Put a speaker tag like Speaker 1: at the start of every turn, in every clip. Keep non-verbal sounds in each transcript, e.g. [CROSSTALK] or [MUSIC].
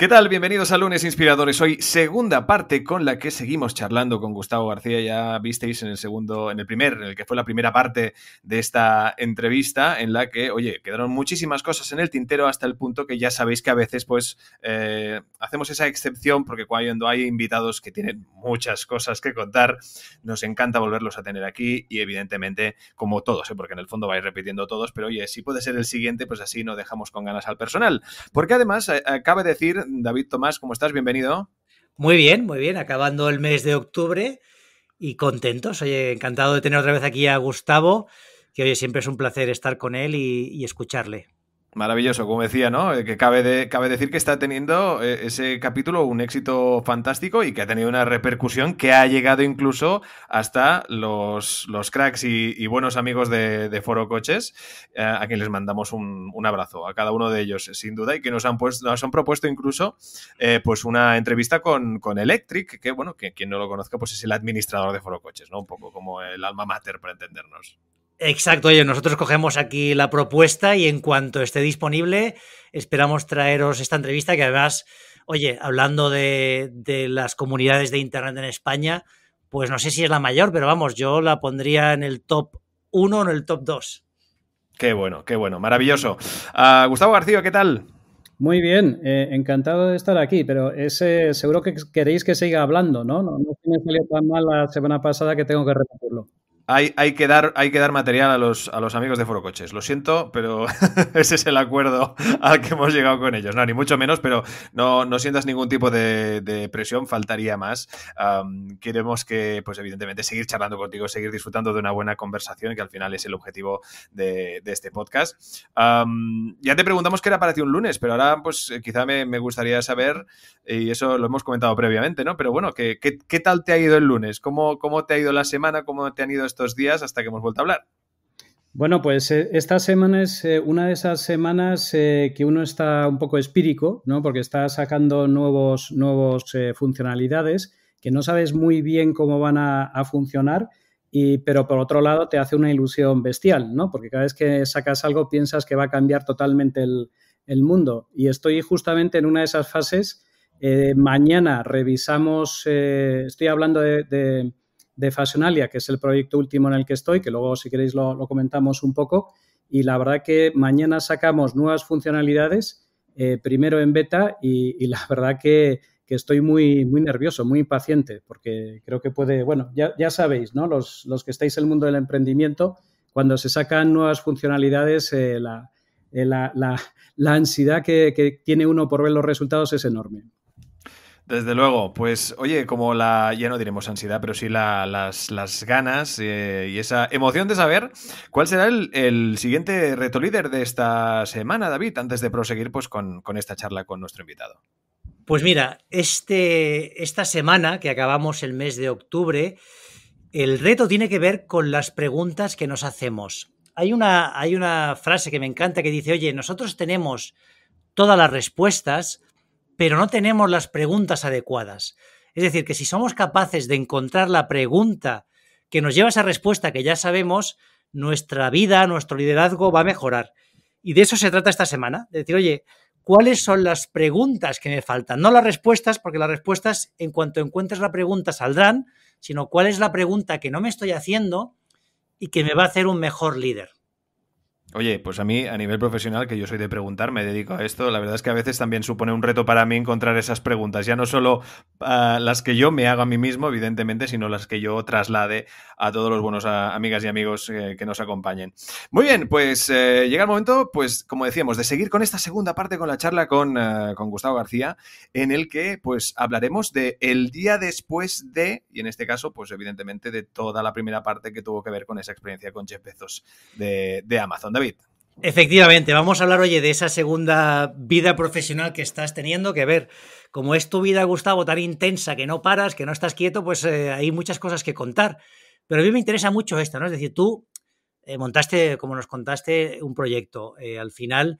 Speaker 1: ¿Qué tal? Bienvenidos a Lunes Inspiradores. Hoy segunda parte con la que seguimos charlando con Gustavo García. Ya visteis en el segundo, en el primer, en el que fue la primera parte de esta entrevista, en la que, oye, quedaron muchísimas cosas en el tintero hasta el punto que ya sabéis que a veces, pues, eh, hacemos esa excepción porque cuando hay invitados que tienen muchas cosas que contar, nos encanta volverlos a tener aquí y evidentemente, como todos, ¿eh? porque en el fondo vais repitiendo todos, pero oye, si puede ser el siguiente, pues así no dejamos con ganas al personal. Porque además, eh, cabe decir David Tomás, ¿cómo estás? Bienvenido.
Speaker 2: Muy bien, muy bien. Acabando el mes de octubre y contentos. Oye, encantado de tener otra vez aquí a Gustavo, que hoy siempre es un placer estar con él y escucharle.
Speaker 1: Maravilloso, como decía, ¿no? Eh, que cabe, cabe decir que está teniendo eh, ese capítulo un éxito fantástico y que ha tenido una repercusión que ha llegado incluso hasta los, los cracks y, buenos amigos de, de Foro Coches, eh, a quien les mandamos un, abrazo, a cada uno de ellos, sin duda, y que nos han, puesto, nos han propuesto incluso pues una entrevista con, Electric, que bueno, que quien no lo conozca, pues es el administrador de Foro Coches, ¿no? Un poco como el alma mater, para entendernos.
Speaker 2: Exacto, oye, nosotros cogemos aquí la propuesta y en cuanto esté disponible, esperamos traeros esta entrevista que además, oye, hablando de, las comunidades de Internet en España, pues no sé si es la mayor, pero vamos, yo la pondría en el top 1 o en el top 2. Qué bueno,
Speaker 1: qué bueno, maravilloso. Ah, Gustavo García, ¿qué tal? Muy bien, eh, encantado
Speaker 3: de estar aquí, pero ese seguro que queréis que siga hablando, ¿no? No, no me salió tan mal la semana pasada que tengo que repetirlo
Speaker 1: hay, que dar, hay que dar material a los, a los amigos de Foro Coches. Lo siento, pero [LAUGHS] ese es el acuerdo al que hemos llegado con ellos. No, ni mucho menos, pero no, no sientas ningún tipo de, presión, faltaría más. queremos que, pues evidentemente, seguir charlando contigo, seguir disfrutando de una buena conversación, que al final es el objetivo de, este podcast. ya te preguntamos qué era para ti un lunes, pero ahora, pues eh, quizá me, gustaría saber, y eso lo hemos comentado previamente, ¿no? Pero bueno, ¿qué, qué, tal te ha ido el lunes? ¿Cómo, ¿Cómo te ha ido la semana? ¿Cómo te han ido días hasta que hemos vuelto a hablar.
Speaker 3: Bueno, pues eh, esta semana es eh, una de esas semanas eh, que uno está un poco espírico, ¿no? Porque está sacando nuevos, nuevos funcionalidades que no sabes muy bien cómo van a, funcionar, y, pero por otro lado te hace una ilusión bestial, ¿no? Porque cada vez que sacas algo piensas que va a cambiar totalmente el, mundo. Y estoy justamente en una de esas fases. mañana revisamos, estoy hablando de de Fashionalia, que es el proyecto último en el que estoy, que luego si queréis lo, comentamos un poco. Y la verdad que mañana sacamos nuevas funcionalidades, eh, primero en beta, y, la verdad que, estoy muy, muy nervioso, muy impaciente, porque creo que puede, bueno, ya, sabéis, ¿no? Los, que estáis en el mundo del emprendimiento, cuando se sacan nuevas funcionalidades, eh, eh, la, ansiedad que tiene uno por ver los resultados es
Speaker 1: enorme. Desde luego, pues oye, como la, ya no diremos ansiedad, pero sí las, ganas eh, y esa emoción de saber cuál será el, siguiente reto líder de esta semana, David, antes de proseguir pues, con, esta charla con nuestro invitado.
Speaker 2: Pues mira, este, esta semana que acabamos el mes de octubre, el reto tiene que ver con las preguntas que nos hacemos. Hay una, hay una frase que me encanta que dice, oye, nosotros tenemos todas las respuestas, pero no tenemos las preguntas adecuadas. Es decir, que si somos capaces de encontrar la pregunta que nos lleva a esa respuesta que ya sabemos, nuestra vida, nuestro liderazgo va a mejorar. Y de eso se trata esta semana, de decir, oye, ¿cuáles son las preguntas que me faltan? No las respuestas, porque las respuestas, en cuanto encuentres la pregunta, saldrán, sino cuál es la pregunta que no me estoy haciendo y que me va a hacer un mejor líder.
Speaker 1: Oye, pues a mí, a nivel profesional, que yo soy de preguntar, me dedico a esto, la verdad es que a veces también supone un reto para mí encontrar esas preguntas, ya no solo ah, las que yo me hago a mí mismo, evidentemente, sino las que yo traslade a todos los buenos ah, amigas y amigos eh, que nos acompañen. Muy bien, pues eh, llega el momento, pues como decíamos, de seguir con esta segunda parte con la charla eh, con, Gustavo García, en el que pues hablaremos de el día después de, y en este caso, pues evidentemente de toda la primera parte que tuvo que ver con esa experiencia con Jeff Bezos de, de Amazon.
Speaker 2: Efectivamente, vamos a hablar, oye, de esa segunda vida profesional que estás teniendo, que ver, como es tu vida, Gustavo, tan intensa, que no paras, que no estás quieto, pues eh, hay muchas cosas que contar. Pero a mí me interesa mucho esto, ¿no? Es decir, tú eh, montaste, como nos contaste, un proyecto. Eh, al final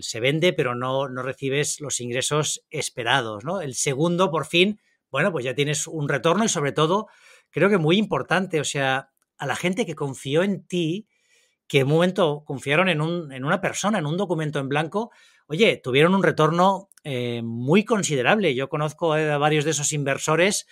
Speaker 2: se vende, pero no, no recibes los ingresos esperados, ¿no? El segundo, por fin, bueno, pues ya tienes un retorno y sobre todo, creo que muy importante, o sea, a la gente que confió en ti, que un momento confiaron en, una persona, en un documento en blanco, oye, tuvieron un retorno eh, muy considerable. Yo conozco eh, a varios de esos inversores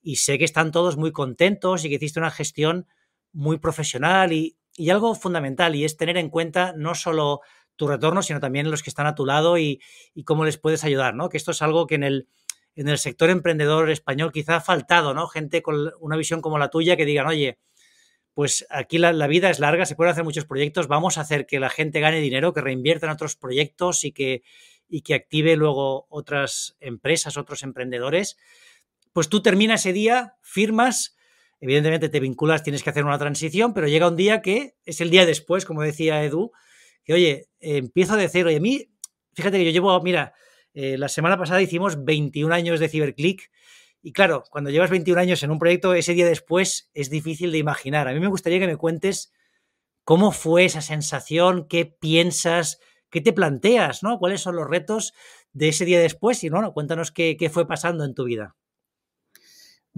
Speaker 2: y sé que están todos muy contentos y que hiciste una gestión muy profesional y, algo fundamental y es tener en cuenta no solo tu retorno, sino también los que están a tu lado y, y cómo les puedes ayudar, ¿no? Que esto es algo que en el, en el sector emprendedor español quizá ha faltado, ¿no? Gente con una visión como la tuya que digan, oye, pues aquí la, vida es larga, se pueden hacer muchos proyectos, vamos a hacer que la gente gane dinero, que reinvierta en otros proyectos y que, que active luego otras empresas, otros emprendedores. Pues tú terminas ese día, firmas, evidentemente te vinculas, tienes que hacer una transición, pero llega un día que es el día después, como decía Edu, que oye, empiezo de cero y a mí, fíjate que yo llevo, mira, eh, la semana pasada hicimos 21 años de CiberClick y claro, cuando llevas 21 años en un proyecto, ese día después es difícil de imaginar. A mí me gustaría que me cuentes cómo fue esa sensación, qué piensas, qué te planteas, ¿no? ¿Cuáles son los retos de ese día después? Y no, cuéntanos qué fue pasando en tu vida.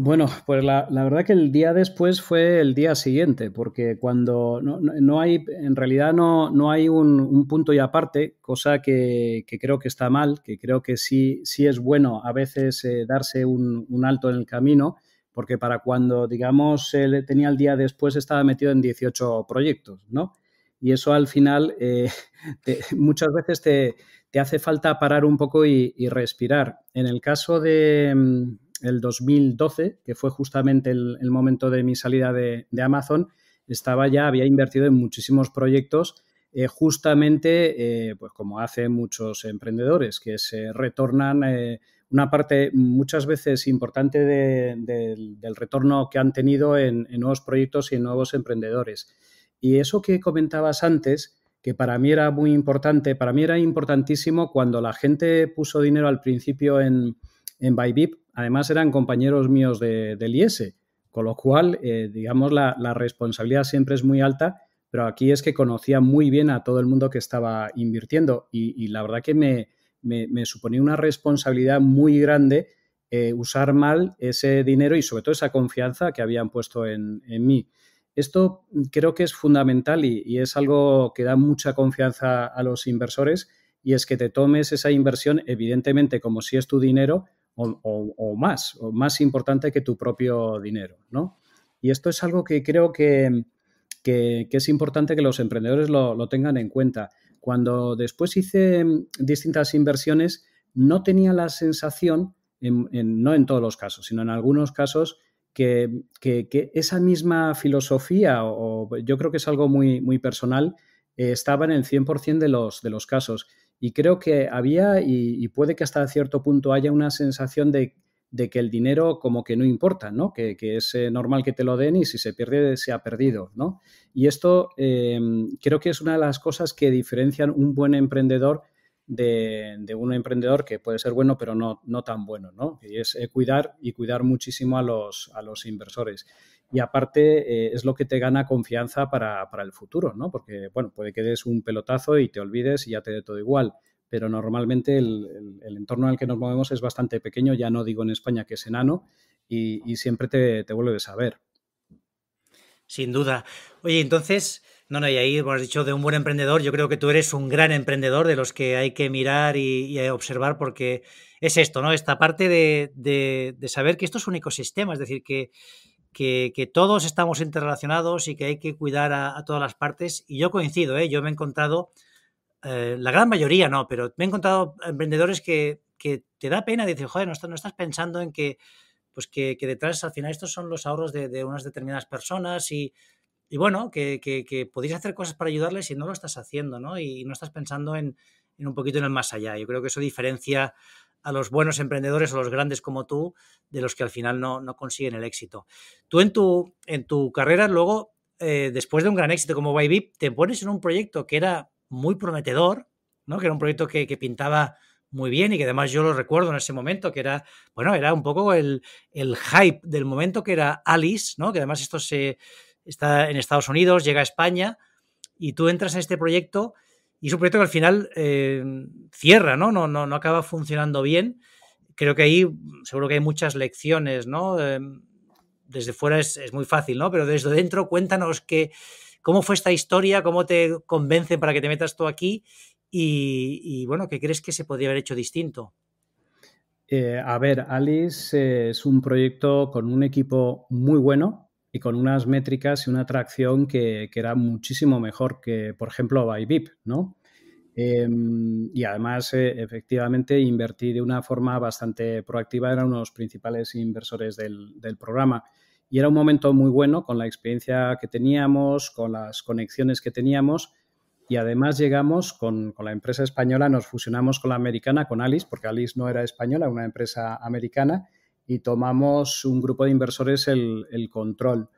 Speaker 3: Bueno, pues la, verdad que el día después fue el día siguiente, porque cuando no, hay, en realidad no, no hay un, punto y aparte, cosa que, creo que está mal, que creo que sí, sí es bueno a veces eh, darse un, alto en el camino, porque para cuando, digamos, tenía el día después estaba metido en 18 proyectos, ¿no? Y eso al final eh, [LAUGHS] muchas veces te, hace falta parar un poco y respirar. En el caso de mm, el 2012, que fue justamente el, momento de mi salida de, Amazon, estaba ya, había invertido en muchísimos proyectos, eh, justamente eh, pues como hacen muchos emprendedores, que se retornan eh, una parte muchas veces importante del retorno que han tenido en, nuevos proyectos y en nuevos emprendedores. Y eso que comentabas antes, que para mí era muy importante, para mí era importantísimo cuando la gente puso dinero al principio en, en ByBip, además eran compañeros míos de, del IES, con lo cual, eh, digamos, la, responsabilidad siempre es muy alta, pero aquí es que conocía muy bien a todo el mundo que estaba invirtiendo y, la verdad que me, me, suponía una responsabilidad muy grande eh, usar mal ese dinero y sobre todo esa confianza que habían puesto en, mí. Esto creo que es fundamental y, es algo que da mucha confianza a los inversores y es que te tomes esa inversión, evidentemente, como si es tu dinero, o, más, más importante que tu propio dinero, ¿no? Y esto es algo que creo que, es importante que los emprendedores lo, tengan en cuenta. Cuando después hice distintas inversiones, no tenía la sensación, no en todos los casos, sino en algunos casos, que, esa misma filosofía, o, yo creo que es algo muy, muy personal, eh, estaba en el 100% de los, de los casos. Y creo que había y, puede que hasta cierto punto haya una sensación de, que el dinero como que no importa, ¿no? Que, es eh, normal que te lo den y si se pierde, se ha perdido, ¿no? Y esto eh, creo que es una de las cosas que diferencian un buen emprendedor de, un emprendedor que puede ser bueno, pero no, tan bueno, ¿no? Y es eh, cuidar y cuidar muchísimo a los, a los inversores. Y aparte eh, es lo que te gana confianza para, el futuro, ¿no? Porque, bueno, puede que des un pelotazo y te olvides y ya te dé todo igual. Pero normalmente el, entorno en el que nos movemos es bastante pequeño, ya no digo en España que es enano, y, siempre te, te vuelves a ver.
Speaker 2: Sin duda. Oye, entonces, no, no, y ahí, como has dicho, de un buen emprendedor, yo creo que tú eres un gran emprendedor de los que hay que mirar y, eh, observar porque es esto, ¿no? Esta parte de, saber que esto es un ecosistema, es decir, que, todos estamos interrelacionados y que hay que cuidar a, todas las partes. Y yo coincido, ¿eh? Yo me he encontrado, eh, la gran mayoría no, pero me he encontrado emprendedores que, te da pena, dices, joder, no estás, pensando en que pues que, detrás al final estos son los ahorros de unas determinadas personas y y bueno, que, podéis hacer cosas para ayudarles si no lo estás haciendo, ¿no? Y no estás pensando en, un poquito en el más allá. Yo creo que eso diferencia a los buenos emprendedores o los grandes como tú de los que al final no, no consiguen el éxito. Tú en tu, en tu carrera luego, eh, después de un gran éxito como YBIP, te pones en un proyecto que era muy prometedor, ¿no? Que era un proyecto que, pintaba muy bien y que además yo lo recuerdo en ese momento, que era, bueno, era un poco el, el hype del momento que era Alice, ¿no? Que además esto se, está en Estados Unidos, llega a España y tú entras en este proyecto y es un proyecto que al final eh, cierra, ¿no? ¿no? No, ¿no? acaba funcionando bien. Creo que ahí seguro que hay muchas lecciones, ¿no? Em, desde fuera es, muy fácil, ¿no? Pero desde dentro cuéntanos que, cómo fue esta historia, cómo te convencen para que te metas tú aquí y, bueno, ¿qué crees que se podría haber hecho distinto?
Speaker 3: Eh, a ver, Alice eh, es un proyecto con un equipo muy bueno, y con unas métricas y una tracción que, que era muchísimo mejor que, por ejemplo, ByBip, ¿no? Em, y además, eh, efectivamente, invertí de una forma bastante proactiva, eran unos principales inversores del, del, programa. Y era un momento muy bueno con la experiencia que teníamos, con las conexiones que teníamos. Y además llegamos con, con la empresa española, nos fusionamos con la americana, con Alice, porque Alice no era española, una empresa americana y tomamos un grupo de inversores el, control.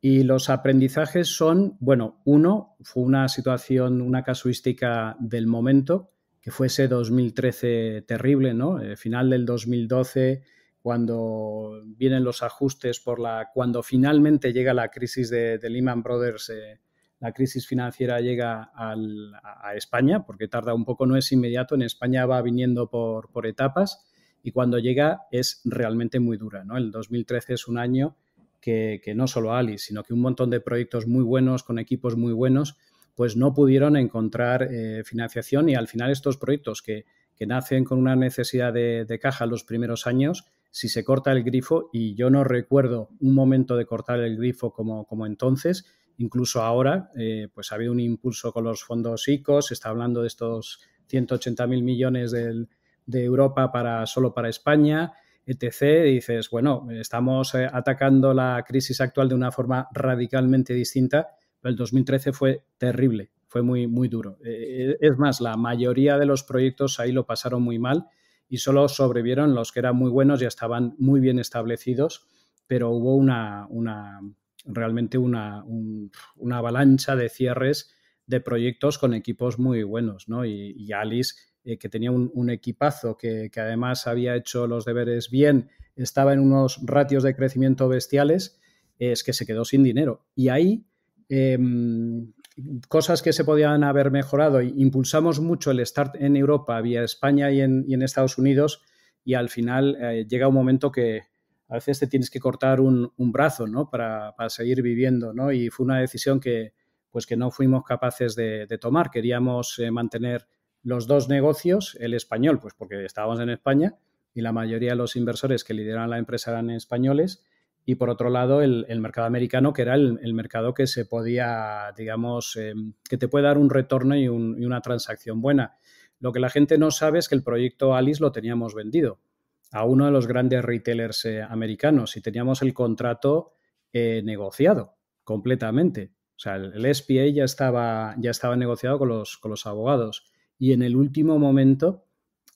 Speaker 3: Y los aprendizajes son, bueno, uno, fue una situación, una casuística del momento, que fue ese 2013 terrible, ¿no? Eh, final del 2012, cuando vienen los ajustes por la, cuando finalmente llega la crisis de, de Lehman Brothers, eh, la crisis financiera llega a España, porque tarda un poco, no es inmediato, en España va viniendo por, por etapas y cuando llega es realmente muy dura. ¿no? El 2013 es un año que, no solo Ali, sino que un montón de proyectos muy buenos, con equipos muy buenos, pues no pudieron encontrar eh, financiación y al final estos proyectos que, nacen con una necesidad de, caja los primeros años, si se corta el grifo, y yo no recuerdo un momento de cortar el grifo como, como entonces, incluso ahora, eh, pues ha habido un impulso con los fondos ICO, se está hablando de estos 180 mil millones del, de Europa para solo para España, etc. dices, bueno, estamos eh, atacando la crisis actual de una forma radicalmente distinta, pero el 2013 fue terrible, fue muy, muy duro. E, e, es más, la mayoría de los proyectos ahí lo pasaron muy mal y solo sobrevivieron los que eran muy buenos, ya estaban muy bien establecidos, pero hubo una, realmente una, avalancha de cierres de proyectos con equipos muy buenos, ¿no? Y, y Alice eh, que tenía un, equipazo, que, además había hecho los deberes bien, estaba en unos ratios de crecimiento bestiales, es que se quedó sin dinero. Y ahí em, cosas que se podían haber mejorado. Impulsamos mucho el start en Europa, vía España y en, Estados Unidos, y al final eh, llega un momento que a veces te tienes que cortar un, brazo ¿no? para, seguir viviendo. ¿no? Y fue una decisión que, pues, que no fuimos capaces de, tomar. Queríamos eh, mantener los dos negocios, el español, pues porque estábamos en España y la mayoría de los inversores que lideran la empresa eran españoles, y por otro lado el, mercado americano, que era el, mercado que se podía, digamos, em, que te puede dar un retorno y, una transacción buena. Lo que la gente no sabe es que el proyecto Alice lo teníamos vendido a uno de los grandes retailers eh, americanos y teníamos el contrato eh, negociado completamente. O sea, el, SPA ya estaba, ya estaba negociado con los, con los abogados y en el último momento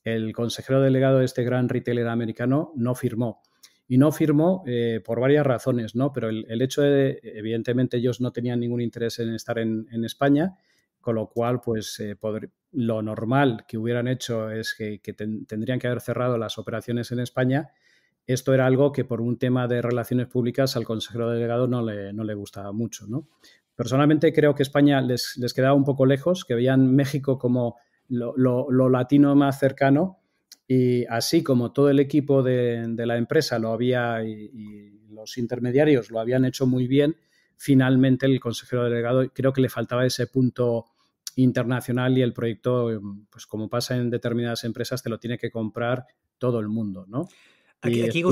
Speaker 3: el consejero delegado de este gran retailer americano no firmó. Y no firmó eh, por varias razones, ¿no? Pero el, hecho de, evidentemente, ellos no tenían ningún interés en estar en, España, con lo cual, pues eh, lo normal que hubieran hecho es que, tendrían que haber cerrado las operaciones en España. Esto era algo que por un tema de relaciones públicas al consejero delegado no le, no le gustaba mucho, ¿no? Personalmente creo que España les, les quedaba un poco lejos, que veían México como lo, latino más cercano y así como todo el equipo de, la empresa lo había y, los intermediarios lo habían hecho muy bien, finalmente el consejero delegado creo que le faltaba ese punto internacional y el proyecto, pues como pasa en determinadas empresas, te lo tiene que comprar todo el
Speaker 2: mundo, ¿no? Aquí, aquí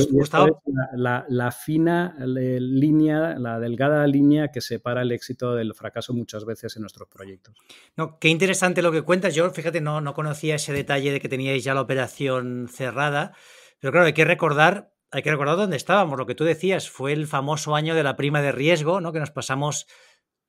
Speaker 3: la, fina línea, la delgada línea que separa el éxito del fracaso muchas veces en nuestros proyectos.
Speaker 2: No, qué interesante lo que cuentas. Yo, fíjate, no, no conocía ese detalle de que teníais ya la operación cerrada. Pero claro, hay que recordar, hay que recordar dónde estábamos. Lo que tú decías fue el famoso año de la prima de riesgo, ¿no? Que nos pasamos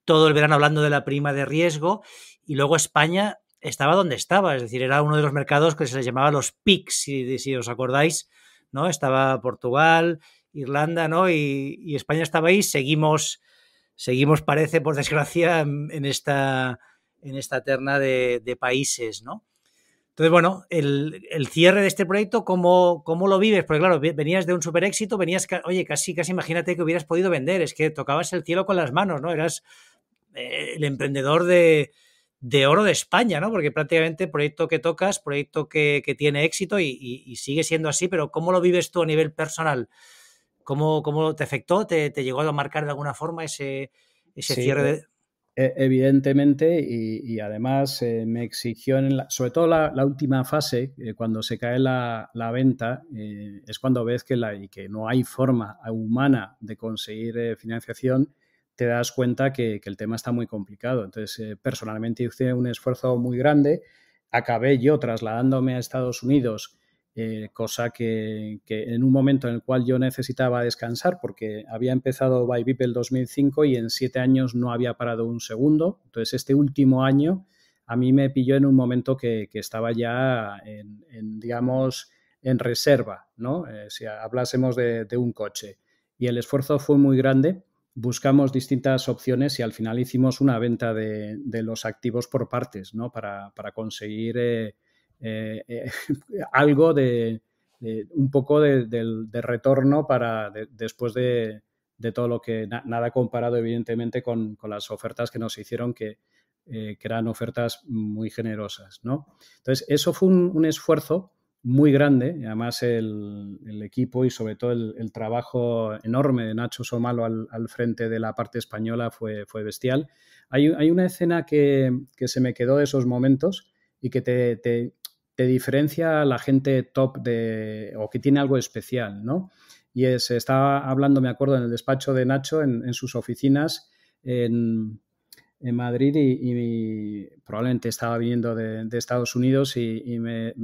Speaker 2: todo el verano hablando de la prima de riesgo y luego España estaba donde estaba, es decir, era uno de los mercados que se les llamaba los PIC si os acordáis, ¿no? Estaba Portugal, Irlanda, ¿no? Y, y España estaba ahí. Seguimos, seguimos, parece, por desgracia, en esta, en esta terna de, países, ¿no? Entonces, bueno, el, cierre de este proyecto, ¿cómo, lo vives? Porque claro, venías de un super éxito, venías, oye, casi, casi imagínate que hubieras podido vender, es que tocabas el cielo con las manos, ¿no? Eras eh, el emprendedor de, de oro de España, ¿no? Porque prácticamente proyecto que tocas, proyecto que, tiene éxito y, sigue siendo así, pero ¿cómo lo vives tú a nivel personal? ¿Cómo, cómo te afectó? ¿Te, llegó a marcar de alguna forma ese, ese cierre?
Speaker 3: E, e, evidentemente, y, además eh, me exigió, en sobre todo la, la última fase, eh, cuando se cae la, venta, eh, es cuando ves que, la, que no hay forma humana de conseguir financiación te das cuenta que, el tema está muy complicado. Entonces, eh, personalmente hice un esfuerzo muy grande. Acabé yo trasladándome a Estados Unidos, eh, cosa que, en un momento en el cual yo necesitaba descansar, porque había empezado By el 2005 y en siete años no había parado un segundo. Entonces, este último año a mí me pilló en un momento que, estaba ya en, digamos, en reserva, ¿no? Eh, si hablásemos de, de un coche. Y el esfuerzo fue muy grande buscamos distintas opciones y al final hicimos una venta de, los activos por partes, ¿no? Para, conseguir eh, eh, eh, [LAUGHS] algo de, un poco de, retorno para después de, todo lo que, nada comparado evidentemente con, con, las ofertas que nos hicieron que, eran ofertas muy generosas, ¿no? Entonces, eso fue un esfuerzo muy grande, además el, el, equipo y sobre todo el, el, trabajo enorme de Nacho Somalo al, al frente de la parte española fue, fue bestial. Hay, hay, una escena que, que, se me quedó de esos momentos y que te, te, diferencia a la gente top de, o que tiene algo especial, ¿no? Y se estaba hablando, me acuerdo, en el despacho de Nacho, en, en sus oficinas, en, en Madrid y, probablemente estaba viniendo de, Estados Unidos y, me,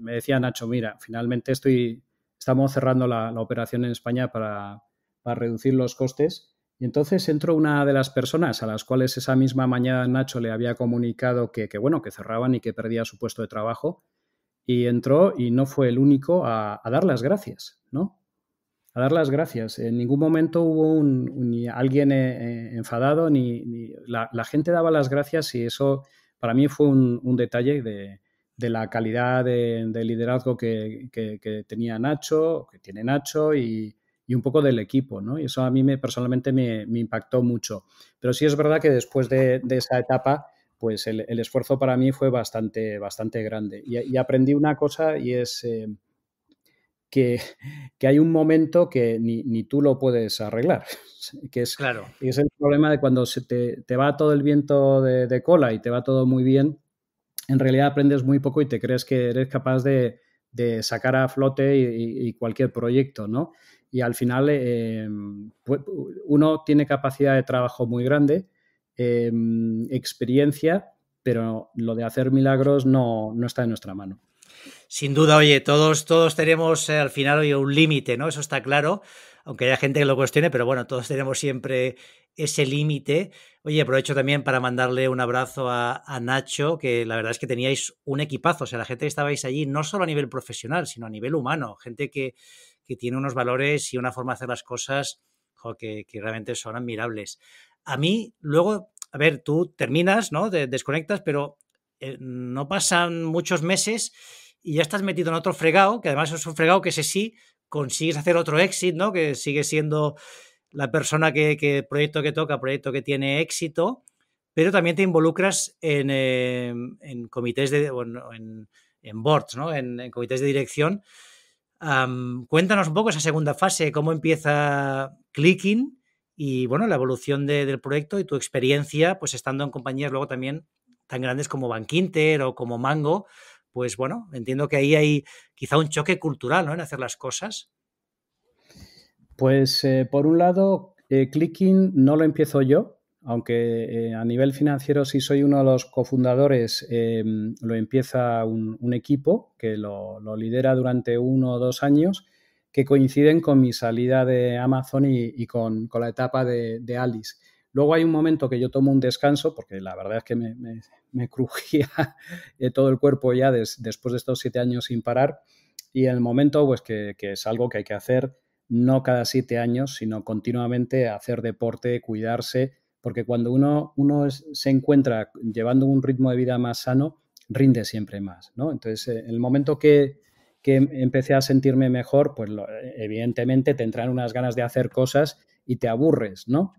Speaker 3: decía Nacho, mira, finalmente estoy, estamos cerrando la, operación en España para, para, reducir los costes. Y entonces entró una de las personas a las cuales esa misma mañana Nacho le había comunicado que, bueno, que cerraban y que perdía su puesto de trabajo. Y entró y no fue el único a dar las gracias, ¿no? a dar las gracias. En ningún momento hubo ni alguien eh, eh, enfadado, ni, la, gente daba las gracias y eso para mí fue un, detalle de, la calidad de, liderazgo que, tenía Nacho, que tiene Nacho y, un poco del equipo, ¿no? Y eso a mí me, personalmente me, impactó mucho. Pero sí es verdad que después de, esa etapa pues el, esfuerzo para mí fue bastante, bastante grande. Y, aprendí una cosa y es eh, que, hay un momento que ni, tú lo puedes arreglar, [LAUGHS] que es, claro. es el problema de cuando se te, va todo el viento de, cola y te va todo muy bien, en realidad aprendes muy poco y te crees que eres capaz de, sacar a flote y, cualquier proyecto, ¿no? Y al final em, uno tiene capacidad de trabajo muy grande, em, experiencia, pero lo de hacer milagros no está en nuestra mano.
Speaker 2: Sin duda, oye, todos, todos tenemos eh, al final un límite, ¿no? Eso está claro, aunque haya gente que lo cuestione, pero bueno, todos tenemos siempre ese límite. Oye, aprovecho también para mandarle un abrazo a, Nacho, que la verdad es que teníais un equipazo, o sea, la gente que estabais allí, no solo a nivel profesional, sino a nivel humano, gente que, que tiene unos valores y una forma de hacer las cosas que, que realmente son admirables. A mí, luego, a ver, tú terminas, ¿no? desconectas, pero eh, no pasan muchos meses y ya estás metido en otro fregado, que además es un fregado que ese sí consigues hacer otro éxito, ¿no? Que sigue siendo la persona que, proyecto que toca, proyecto que tiene éxito, pero también te involucras en, em, comités de, en, en, boards, ¿no? En, comités de dirección. cuéntanos un poco esa segunda fase, cómo empieza Clicking y, bueno, la evolución del proyecto y tu experiencia, pues estando en compañías luego también tan grandes como Bankinter o como Mango, pues bueno, entiendo que ahí hay quizá un choque cultural en hacer las cosas.
Speaker 3: Pues eh, por un lado, eh, Clicking no lo empiezo yo, aunque eh, a nivel financiero sí soy uno de los cofundadores, lo empieza un, equipo que lo, lidera durante uno o dos años que coinciden con mi salida de Amazon y, con, la etapa de Alice. Luego hay un momento que yo tomo un descanso, porque la verdad es que me, [LAUGHS] crujía eh, todo el cuerpo ya después de estos siete años sin parar, y el momento pues que, es algo que hay que hacer no cada siete años, sino continuamente hacer deporte, cuidarse, porque cuando uno, uno se encuentra llevando un ritmo de vida más sano, rinde siempre más, ¿no? Entonces, eh, el momento que, que empecé a sentirme mejor, pues eh, evidentemente te entran unas ganas de hacer cosas y te aburres, ¿no?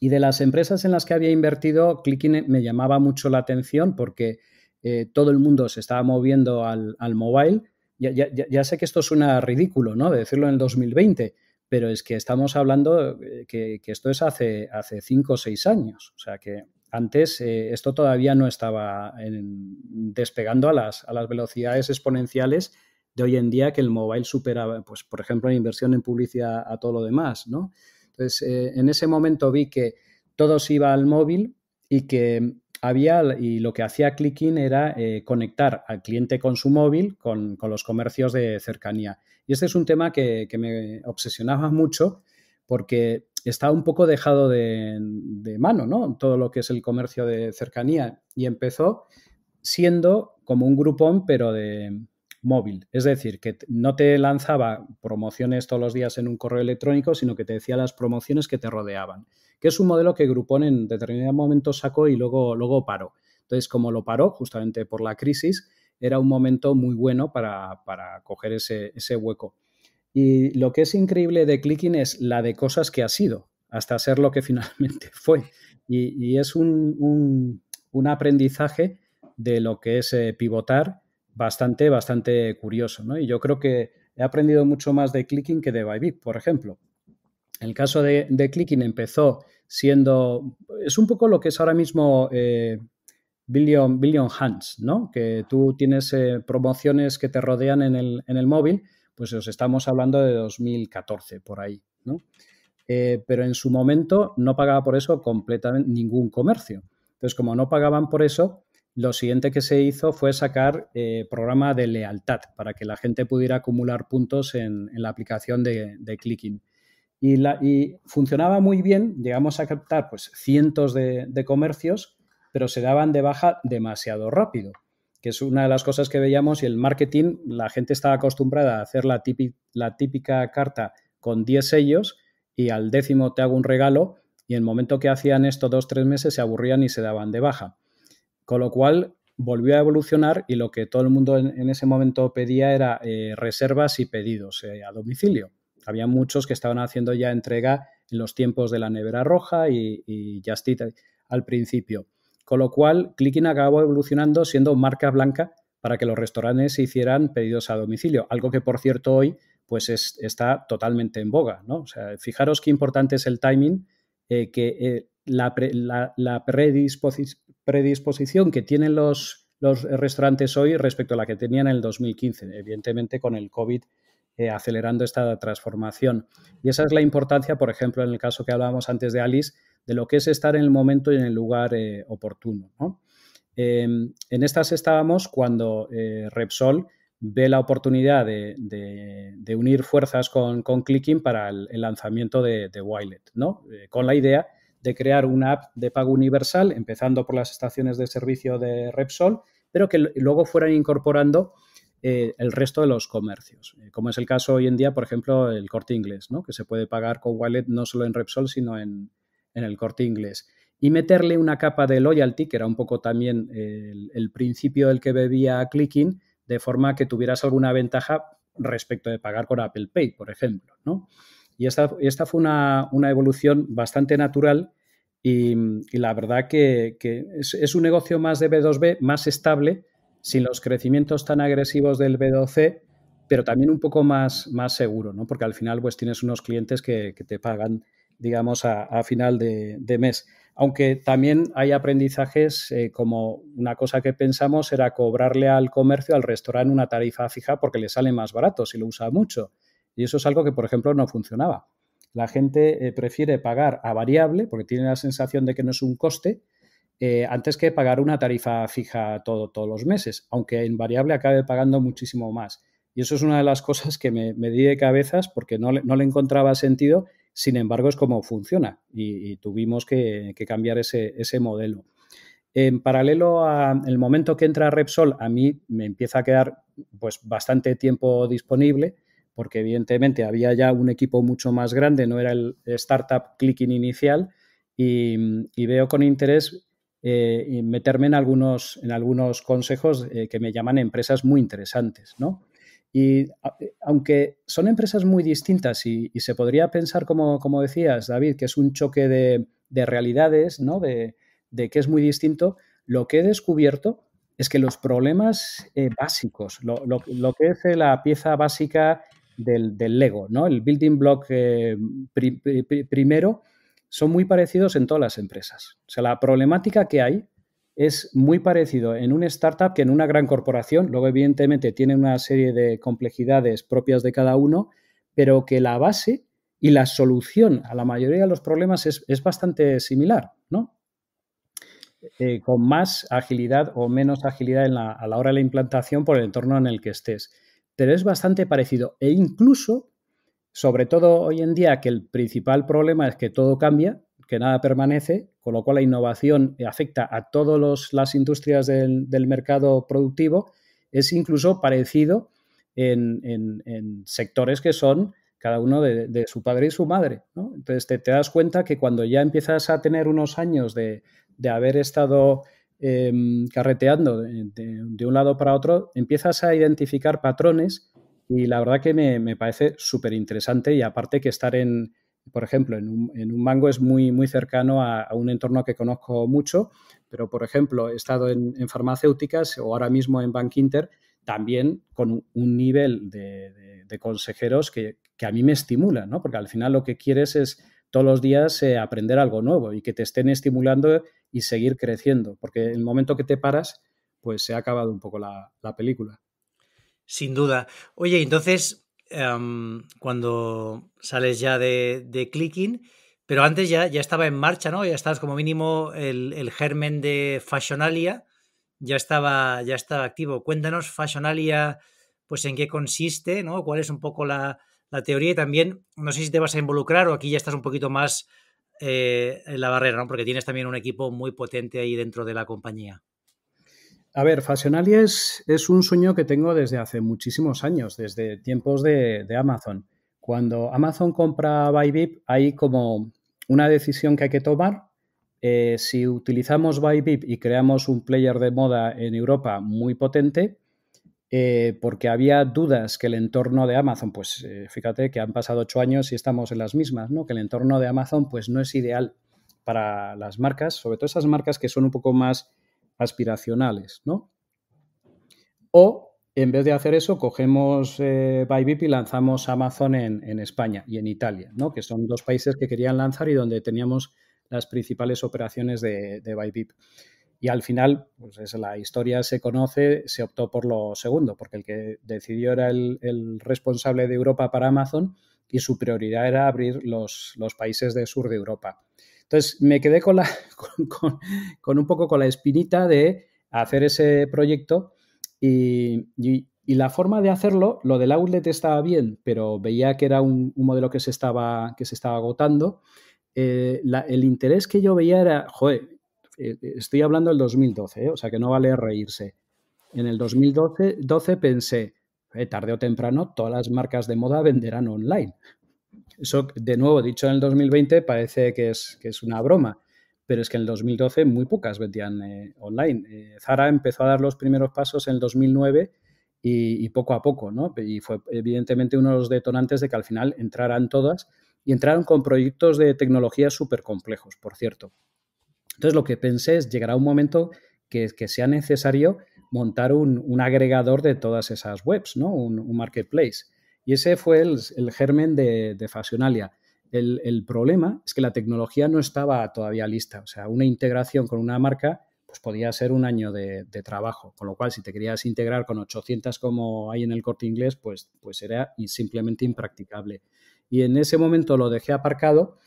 Speaker 3: Y de las empresas en las que había invertido, Clickin eh, me llamaba mucho la atención porque eh, todo el mundo se estaba moviendo al, al mobile. Ya, sé que esto suena ridículo, ¿no? De decirlo en el 2020, pero es que estamos hablando eh, que, esto es hace, hace cinco o seis años. O sea que antes esto todavía no estaba despegando a las, a las velocidades exponenciales de hoy en día que el mobile superaba, pues, por ejemplo, la inversión en publicidad a todo lo demás, ¿no? Entonces, eh, en ese momento vi que todos iba al móvil y que había, y lo que hacía Clickin era eh, conectar al cliente con su móvil, con, los comercios de cercanía. Y este es un tema que, me obsesionaba mucho porque está un poco dejado de, de, mano, ¿no? Todo lo que es el comercio de cercanía. Y empezó siendo como un grupón, pero de, móvil. Es decir, que no te lanzaba promociones todos los días en un correo electrónico, sino que te decía las promociones que te rodeaban, que es un modelo que Groupon en determinado momento sacó y luego, luego paró. Entonces, como lo paró justamente por la crisis, era un momento muy bueno para, para coger ese, ese hueco. Y lo que es increíble de Clicking es la de cosas que ha sido, hasta ser lo que [LAUGHS] finalmente fue. Y, es un, un, un, aprendizaje de lo que es eh, pivotar bastante, bastante curioso. ¿no? Y yo creo que he aprendido mucho más de Clicking que de Bybit, por ejemplo. El caso de, Clicking empezó siendo, es un poco lo que es ahora mismo eh, Billion, Hands, ¿no? que tú tienes eh, promociones que te rodean en el, móvil, pues os estamos hablando de 2014 por ahí. ¿no? Eh, pero en su momento no pagaba por eso completamente ningún comercio. Entonces, como no pagaban por eso, lo siguiente que se hizo fue sacar eh, programa de lealtad para que la gente pudiera acumular puntos en, la aplicación de, Clicking. Y, funcionaba muy bien, llegamos a captar pues, cientos de, comercios, pero se daban de baja demasiado rápido, que es una de las cosas que veíamos y el marketing, la gente estaba acostumbrada a hacer la típica, carta con 10 sellos y al décimo te hago un regalo y en el momento que hacían esto dos, tres meses se aburrían y se daban de baja. Con lo cual volvió a evolucionar y lo que todo el mundo en, ese momento pedía era eh, reservas y pedidos eh, a domicilio. Había muchos que estaban haciendo ya entrega en los tiempos de la nevera roja y, y Just al principio. Con lo cual, Clicking acabó evolucionando siendo marca blanca para que los restaurantes hicieran pedidos a domicilio, algo que por cierto hoy pues está totalmente en boga. ¿no? O sea, fijaros qué importante es el timing, eh, que la predisposición predisposición que tienen los, restaurantes hoy respecto a la que tenían en el 2015, evidentemente con el COVID eh, acelerando esta transformación. Y esa es la importancia, por ejemplo, en el caso que hablábamos antes de Alice, de lo que es estar en el momento y en el lugar eh, oportuno. Em, en estas estábamos cuando eh, Repsol ve la oportunidad de, unir fuerzas con, Clicking para el, lanzamiento de, de Wilet, ¿no? con la idea de crear una app de pago universal, empezando por las estaciones de servicio de Repsol, pero que luego fueran incorporando eh, el resto de los comercios, eh, como es el caso hoy en día, por ejemplo, el corte inglés, ¿no? que se puede pagar con wallet no solo en Repsol, sino en, el corte inglés. Y meterle una capa de loyalty, que era un poco también eh, el, principio del que bebía Clicking, de forma que tuvieras alguna ventaja respecto de pagar con Apple Pay, por ejemplo, ¿no? Y esta, fue una, evolución bastante natural y, la verdad que, es, un negocio más de B2B, más estable, sin los crecimientos tan agresivos del B2C, pero también un poco más, seguro, ¿no? Porque al final pues tienes unos clientes que, te pagan, digamos, a, final de, mes. Aunque también hay aprendizajes eh, como una cosa que pensamos era cobrarle al comercio, al restaurante, una tarifa fija porque le sale más barato si lo usa mucho. Y eso es algo que, por ejemplo, no funcionaba. La gente eh, prefiere pagar a variable porque tiene la sensación de que no es un coste eh, antes que pagar una tarifa fija todos los meses, aunque en variable acabe pagando muchísimo más. Y eso es una de las cosas que me, me di de cabezas porque no le, encontraba sentido, sin embargo es como funciona y, tuvimos que, cambiar ese, modelo. En paralelo al momento que entra Repsol, a mí me empieza a quedar pues, bastante tiempo disponible porque evidentemente había ya un equipo mucho más grande, no era el startup clicking inicial, y, veo con interés eh, meterme en algunos, en algunos consejos eh, que me llaman empresas muy interesantes, ¿no? Y eh, aunque son empresas muy distintas y, se podría pensar, como, decías, David, que es un choque de, realidades, ¿no? De, que es muy distinto, lo que he descubierto es que los problemas básicos, lo, que es la pieza básica del, Lego, ¿no? El building block eh, primero son muy parecidos en todas las empresas. O sea, la problemática que hay es muy parecido en una startup que en una gran corporación. Luego, evidentemente, tiene una serie de complejidades propias de cada uno, pero que la base y la solución a la mayoría de los problemas es, bastante similar, ¿no? Eh, con más agilidad o menos agilidad a la hora de la implantación por el entorno en el que estés pero es bastante parecido. E incluso, sobre todo hoy en día, que el principal problema es que todo cambia, que nada permanece, con lo cual la innovación afecta a todas las industrias del, mercado productivo, es incluso parecido en, sectores que son cada uno de, su padre y su madre. Entonces te, das cuenta que cuando ya empiezas a tener unos años de, de haber estado Em, carreteando de, un lado para otro, empiezas a identificar patrones y la verdad que me, parece súper interesante y aparte que estar en, por ejemplo, en un, en mango es muy, muy cercano a, un entorno que conozco mucho, pero por ejemplo he estado en, farmacéuticas o ahora mismo en Bank Inter también con un nivel de, consejeros que, a mí me estimulan, ¿no? Porque al final lo que quieres es todos los días eh, aprender algo nuevo y que te estén estimulando y seguir creciendo, porque el momento que te paras, pues se ha acabado un poco la, película.
Speaker 2: Sin duda. Oye, entonces, em, cuando sales ya de, de, Clicking, pero antes ya, ya estaba en marcha, ¿no? Ya estabas como mínimo el, germen de Fashionalia, ya estaba, ya estaba activo. Cuéntanos, Fashionalia, pues en qué consiste, ¿no? ¿Cuál es un poco la, la teoría? Y también, no sé si te vas a involucrar o aquí ya estás un poquito más eh, la barrera, ¿no? Porque tienes también un equipo muy potente ahí dentro de la compañía.
Speaker 3: A ver, Fashionali es, un sueño que tengo desde hace muchísimos años, desde tiempos de, Amazon. Cuando Amazon compra ByBip, hay como una decisión que hay que tomar. Eh, si utilizamos ByBip y creamos un player de moda en Europa muy potente, eh, porque había dudas que el entorno de Amazon, pues eh, fíjate que han pasado ocho años y estamos en las mismas, ¿no? Que el entorno de Amazon pues no es ideal para las marcas, sobre todo esas marcas que son un poco más aspiracionales, ¿no? O en vez de hacer eso, cogemos eh, y lanzamos Amazon en, España y en Italia, ¿no? Que son dos países que querían lanzar y donde teníamos las principales operaciones de, de y al final, pues la historia se conoce, se optó por lo segundo, porque el que decidió era el, responsable de Europa para Amazon y su prioridad era abrir los, países del sur de Europa. Entonces, me quedé [LAUGHS] con, con, un poco con la espinita de hacer ese proyecto y, la forma de hacerlo, lo del outlet estaba bien, pero veía que era un, modelo que se estaba, que se estaba agotando. Eh, el interés que yo veía era, joder, eh, estoy hablando del 2012, ¿eh? o sea que no vale reírse. En el 2012 12 pensé, eh, tarde o temprano, todas las marcas de moda venderán online. Eso, de nuevo, dicho en el 2020, parece que es, es una broma, pero es que en el 2012 muy pocas vendían online. Zara empezó a dar los primeros pasos en el 2009 y, poco a poco, ¿no? Y fue evidentemente uno de los detonantes de que al final entraran todas y entraron con proyectos de tecnología súper complejos, por cierto. Entonces lo que pensé es, llegará un momento que, sea necesario montar un, agregador de todas esas webs, ¿no? un, marketplace. Y ese fue el, germen de, de Fashionalia. El, problema es que la tecnología no estaba todavía lista. O sea, una integración con una marca pues podía ser un año de, trabajo. Con lo cual, si te querías integrar con 800 como hay en el corte inglés, pues, pues era simplemente impracticable. Y en ese momento lo dejé aparcado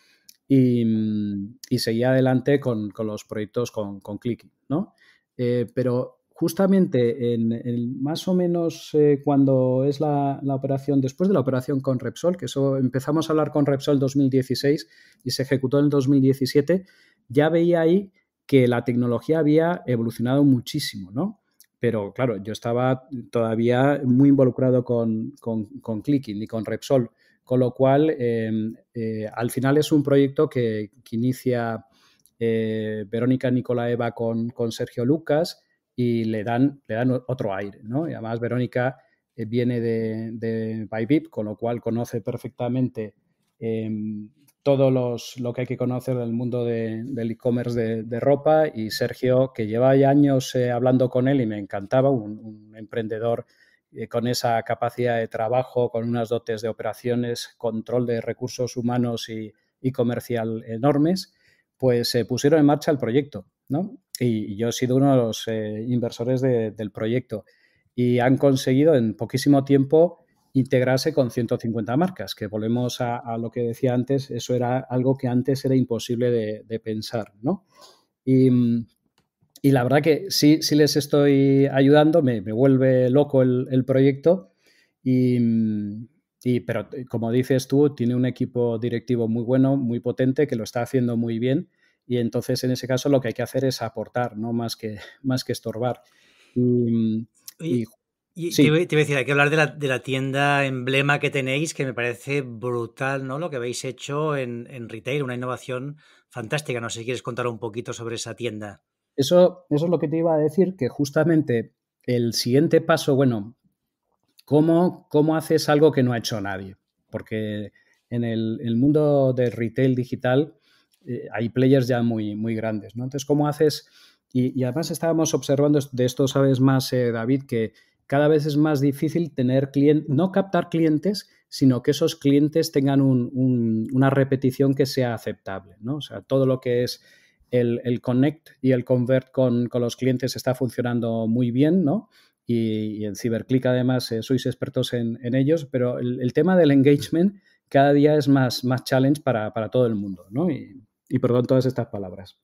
Speaker 3: Mm, y, seguía adelante con, los proyectos con, con ¿no? Eh, pero justamente en, más o menos eh, cuando es la, operación, después de la operación con Repsol, que eso empezamos a hablar con Repsol 2016 y se ejecutó en 2017, ya veía ahí que la tecnología había evolucionado muchísimo, ¿no? Pero claro, yo estaba todavía muy involucrado con, con, con Clicking y con Repsol. Con lo cual, em, eh, al final es un proyecto que, inicia eh, Verónica Nicolaeva con, con Sergio Lucas y le dan, le dan otro aire, ¿no? Y además Verónica eh, viene de, de con lo cual conoce perfectamente em, todo los, lo que hay que conocer del mundo del e-commerce de, ropa y Sergio, que lleva ya años hablando con él y me encantaba, un emprendedor eh, con esa capacidad de trabajo, con unas dotes de operaciones, control de recursos humanos y, comercial enormes, pues se pusieron en marcha el proyecto. ¿no? Y, yo he sido uno de los eh, inversores del proyecto y han conseguido en poquísimo tiempo integrarse con 150 marcas, que volvemos a, lo que decía antes, eso era algo que antes era imposible de, pensar, ¿no? Y, mm, y la verdad que sí, sí les estoy ayudando, me, vuelve loco el, proyecto. Y, mm, pero eh, como dices tú, tiene un equipo directivo muy bueno, muy potente, que lo está haciendo muy bien. Y entonces, en ese caso, lo que hay que hacer es aportar, no más que, más que estorbar. Y, mm, te,
Speaker 2: iba a decir, hay que hablar de la, tienda emblema que tenéis, que me parece brutal, ¿no? Lo que habéis hecho en, en retail, una innovación fantástica. No sé si quieres contar un poquito sobre esa tienda
Speaker 3: eso, es lo que te iba a decir, que justamente el siguiente paso, bueno, ¿cómo, cómo haces algo que no ha hecho nadie? Porque en el, mundo del retail digital eh, hay players ya muy, muy grandes, ¿no? Entonces, ¿cómo haces? Y, además estábamos observando, de esto sabes más, eh, David, que cada vez es más difícil tener clientes, no captar clientes, sino que esos clientes tengan una repetición que sea aceptable, ¿no? O sea, todo lo que es el, connect y el convert con, los clientes está funcionando muy bien, ¿no? Y, en Ciberclick además eh, sois expertos en, ellos, pero el, tema del engagement cada día es más, más challenge para, todo el mundo, ¿no? Y, perdón todas estas palabras.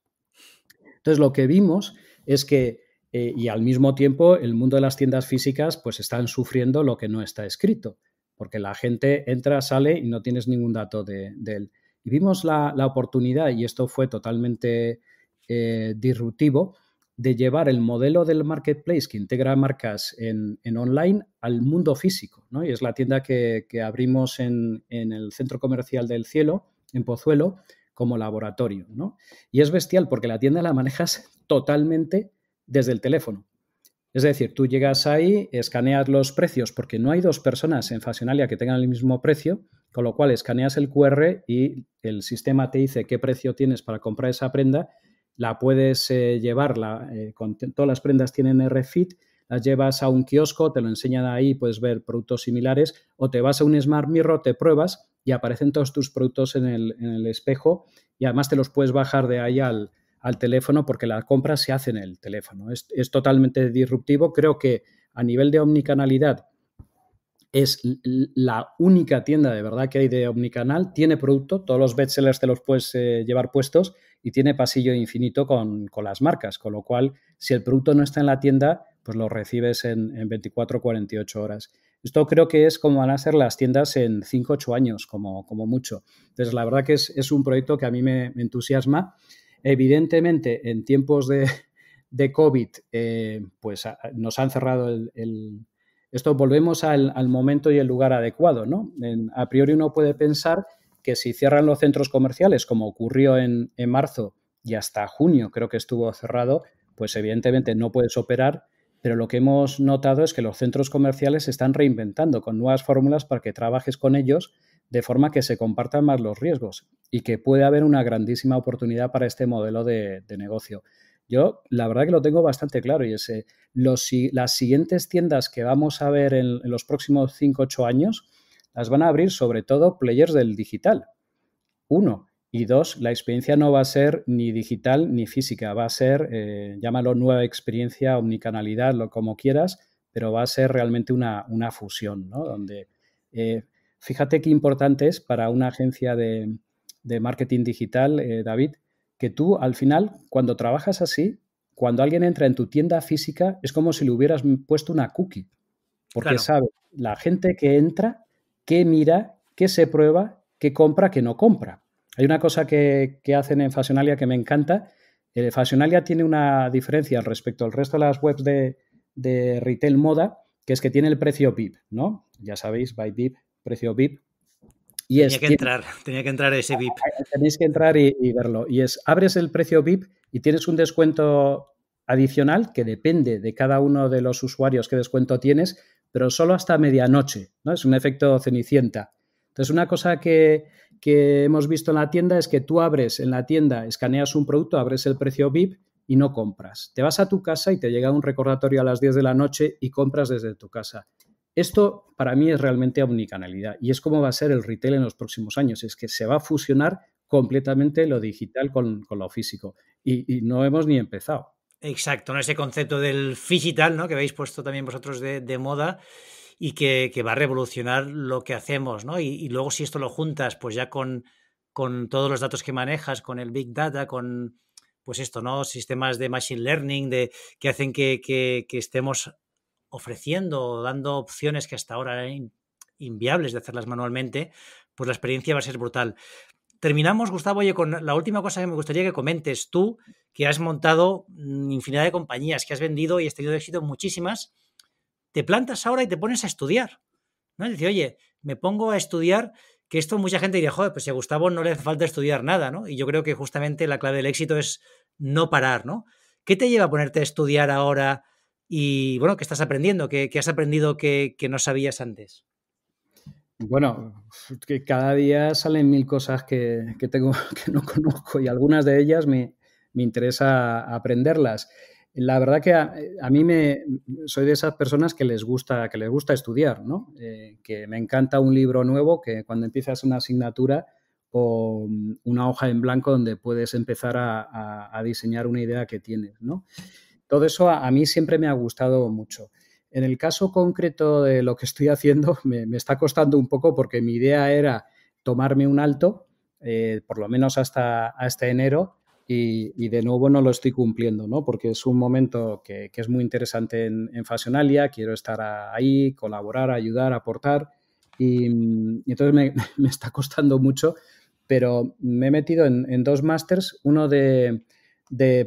Speaker 3: Entonces lo que vimos es que eh, y al mismo tiempo el mundo de las tiendas físicas pues están sufriendo lo que no está escrito, porque la gente entra, sale y no tienes ningún dato de, de y vimos la, oportunidad, y esto fue totalmente eh, disruptivo, de llevar el modelo del marketplace que integra marcas en, en online al mundo físico. ¿no? Y es la tienda que, que abrimos en, en, el Centro Comercial del Cielo, en Pozuelo, como laboratorio. ¿no? Y es bestial porque la tienda la manejas totalmente desde el teléfono. Es decir, tú llegas ahí, escaneas los precios, porque no hay dos personas en Fashionalia que tengan el mismo precio, con lo cual escaneas el QR y el sistema te dice qué precio tienes para comprar esa prenda, la puedes llevarla. Eh, llevar, eh, todas las prendas tienen refit las llevas a un kiosco, te lo enseñan ahí, puedes ver productos similares, o te vas a un Smart Mirror, te pruebas y aparecen todos tus productos en el, en el espejo y además te los puedes bajar de ahí al, al teléfono porque la compra se hace en el teléfono. Es, totalmente disruptivo. Creo que a nivel de omnicanalidad es la única tienda de verdad que hay de omnicanal. Tiene producto, todos los bestsellers te los puedes eh, llevar puestos y tiene pasillo infinito con, las marcas. Con lo cual, si el producto no está en la tienda, pues lo recibes en, en 24 48 horas. Esto creo que es como van a ser las tiendas en 5 8 años, como, como mucho. Entonces, la verdad que es, un proyecto que a mí me entusiasma. Evidentemente, en tiempos de, [LAUGHS] COVID, eh, pues nos han cerrado el, esto volvemos al, momento y el lugar adecuado, ¿no? a priori uno puede pensar que si cierran los centros comerciales, como ocurrió en, en, marzo y hasta junio creo que estuvo cerrado, pues evidentemente no puedes operar, pero lo que hemos notado es que los centros comerciales se están reinventando con nuevas fórmulas para que trabajes con ellos de forma que se compartan más los riesgos y que puede haber una grandísima oportunidad para este modelo de, negocio. Yo la verdad que lo tengo bastante claro y es eh, las siguientes tiendas que vamos a ver en, los próximos 5-8 años las van a abrir sobre todo players del digital. Uno. Y dos, la experiencia no va a ser ni digital ni física, va a ser, eh, llámalo nueva experiencia, omnicanalidad, lo como quieras, pero va a ser realmente una, fusión, ¿no? Donde eh, Fíjate qué importante es para una agencia de, marketing digital, eh, David, que tú al final, cuando trabajas así, cuando alguien entra en tu tienda física, es como si le hubieras puesto una cookie, porque sabes, sabe la gente que entra, qué mira, qué se prueba, qué compra, qué no compra. Hay una cosa que, hacen en Fashionalia que me encanta. Eh, Fashionalia tiene una diferencia respecto al resto de las webs de, retail moda, que es que tiene el precio VIP, ¿no? Ya sabéis, by VIP precio VIP. Y tenía que entrar,
Speaker 2: tenía que entrar ese VIP.
Speaker 3: Tenéis que entrar y, verlo. Y es, abres el precio VIP y tienes un descuento adicional que depende de cada uno de los usuarios qué descuento tienes, pero solo hasta medianoche, ¿no? Es un efecto cenicienta. Entonces, una cosa que, que hemos visto en la tienda es que tú abres en la tienda, escaneas un producto, abres el precio VIP y no compras. Te vas a tu casa y te llega un recordatorio a las 10 de la noche y compras desde tu casa. Esto para mí es realmente omnicanalidad y es como va a ser el retail en los próximos años. Es que se va a fusionar completamente lo digital con, lo físico y, no hemos ni empezado.
Speaker 2: Exacto, ese concepto del digital ¿no? que habéis puesto también vosotros de, moda y que, va a revolucionar lo que hacemos. ¿no? Y, luego si esto lo juntas pues ya con, con todos los datos que manejas, con el Big Data, con pues esto, ¿no? sistemas de Machine Learning de, que hacen que, que estemos ofreciendo o dando opciones que hasta ahora eran inviables de hacerlas manualmente, pues la experiencia va a ser brutal. Terminamos, Gustavo, oye, con la última cosa que me gustaría que comentes tú, que has montado mm, infinidad de compañías, que has vendido y has tenido éxito muchísimas, te plantas ahora y te pones a estudiar. ¿no? Es oye, me pongo a estudiar, que esto mucha gente diría, joder, pues si a Gustavo no le hace falta estudiar nada, ¿no? Y yo creo que justamente la clave del éxito es no parar, ¿no? ¿Qué te lleva a ponerte a estudiar ahora y bueno, ¿qué estás aprendiendo? ¿Qué, has aprendido que, no sabías antes?
Speaker 3: Bueno, que cada día salen mil cosas que, que tengo, [LAUGHS] que no conozco y algunas de ellas me, me interesa aprenderlas. La verdad que a, eh, mí me soy de esas personas que les gusta, que les gusta estudiar, ¿no? Eh, que me encanta un libro nuevo, que cuando empiezas una asignatura o una hoja en blanco donde puedes empezar a, a diseñar una idea que tienes, ¿no? Todo eso a, mí siempre me ha gustado mucho. En el caso concreto de lo que estoy haciendo, [LAUGHS] me, está costando un poco porque mi idea era tomarme un alto, eh, por lo menos hasta, este enero, y, de nuevo no lo estoy cumpliendo, ¿no? Porque es un momento que, es muy interesante en, en Fashionalia, quiero estar ahí, colaborar, ayudar, aportar, y, entonces [LAUGHS] me, está costando mucho, pero me he metido en, dos másters, uno de,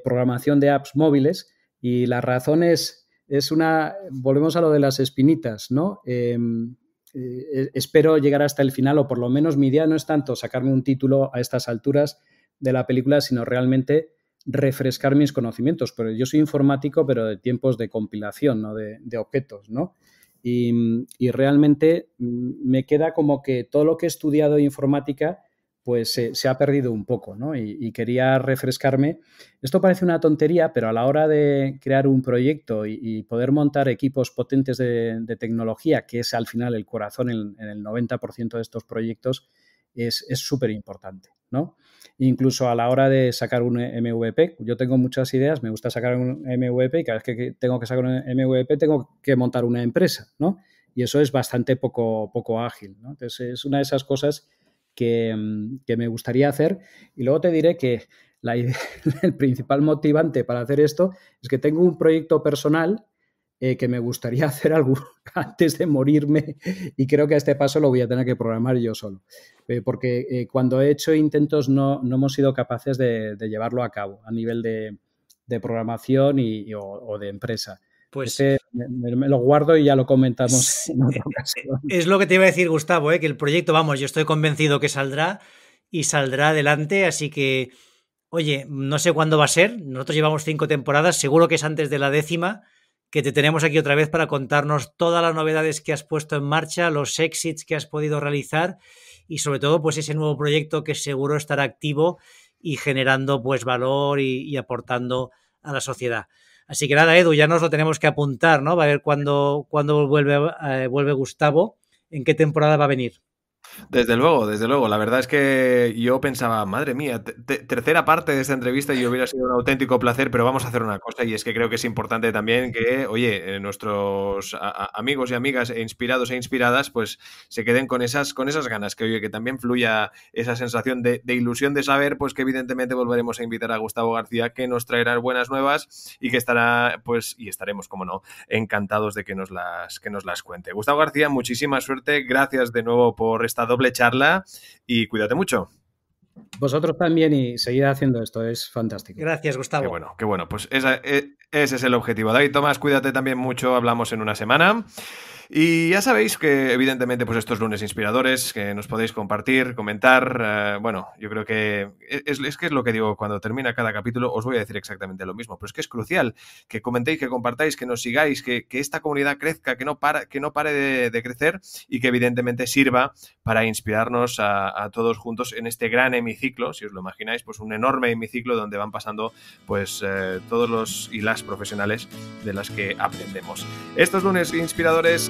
Speaker 3: programación de apps móviles, y la razón es, una, volvemos a lo de las espinitas, ¿no? Em, eh, espero llegar hasta el final, o por lo menos mi idea no es tanto sacarme un título a estas alturas de la película, sino realmente refrescar mis conocimientos. Pero yo soy informático, pero de tiempos de compilación, no de, objetos, ¿no? Y, y, realmente mm, me queda como que todo lo que he estudiado de informática pues se ha perdido un poco, ¿no? Y, quería refrescarme. Esto parece una tontería, pero a la hora de crear un proyecto y, poder montar equipos potentes de, tecnología, que es al final el corazón en, el 90% de estos proyectos, es súper importante, ¿no? Incluso a la hora de sacar un MVP, yo tengo muchas ideas, me gusta sacar un MVP y cada vez que tengo que sacar un MVP tengo que montar una empresa, ¿no? Y eso es bastante poco, poco ágil, ¿no? Entonces es una de esas cosas Mm, que, me gustaría hacer. Y luego te diré que [LAUGHS] el principal motivante para hacer esto es que tengo un proyecto personal eh, que me gustaría [LAUGHS] hacer algo antes de morirme y creo que a este paso lo voy a tener que programar yo solo, eh, porque eh, cuando he hecho intentos no, hemos sido capaces de, llevarlo a cabo a nivel de, programación o, de empresa. Pues me, lo guardo y ya lo comentamos eh, eh,
Speaker 2: Es lo que te iba a decir, Gustavo, ¿eh? que el proyecto, vamos, yo estoy convencido que saldrá y saldrá adelante, así que, oye, no sé cuándo va a ser, nosotros llevamos cinco temporadas, seguro que es antes de la décima, que te tenemos aquí otra vez para contarnos todas las novedades que has puesto en marcha, los exits que has podido realizar y sobre todo pues ese nuevo proyecto que seguro estará activo y generando pues valor y aportando a la sociedad. Así que nada, Edu, ya nos lo tenemos que apuntar, ¿no? Va a ver cuándo, cuando vuelve, eh, vuelve Gustavo, en qué temporada va a venir.
Speaker 1: Desde luego, desde luego. La verdad es que yo pensaba, madre mía, tercera parte de esta entrevista y hubiera sido un auténtico placer, pero vamos a hacer una cosa y es que creo que es importante también que, oye, eh, nuestros amigos y amigas e inspirados e inspiradas, pues se queden con esas, con esas ganas, que oye, que también fluya esa sensación de, de ilusión de saber, pues que evidentemente volveremos a invitar a Gustavo García, que nos traerá buenas nuevas y que estará, pues, y estaremos, como no, encantados de que nos las, que nos las cuente. Gustavo García, muchísima suerte, gracias de nuevo por estar doble charla y cuídate mucho.
Speaker 3: Vosotros también y seguid haciendo esto, es
Speaker 2: fantástico. Gracias, Gustavo. Qué bueno,
Speaker 1: qué bueno. Pues e, ese es el objetivo. David Tomás, cuídate también mucho, hablamos en una semana. Y ya sabéis que, evidentemente, pues estos lunes inspiradores que nos podéis compartir, comentar. Eh, bueno, yo creo que e, es, que es lo que digo cuando termina cada capítulo, os voy a decir exactamente lo mismo. Pero es que es crucial que comentéis, que compartáis, que nos sigáis, que, esta comunidad crezca, que no, para, que no pare de, crecer y que, evidentemente, sirva para inspirarnos a, todos juntos en este gran hemiciclo, si os lo imagináis, pues un enorme hemiciclo donde van pasando pues eh, todos los y las profesionales de las que aprendemos. Estos lunes inspiradores,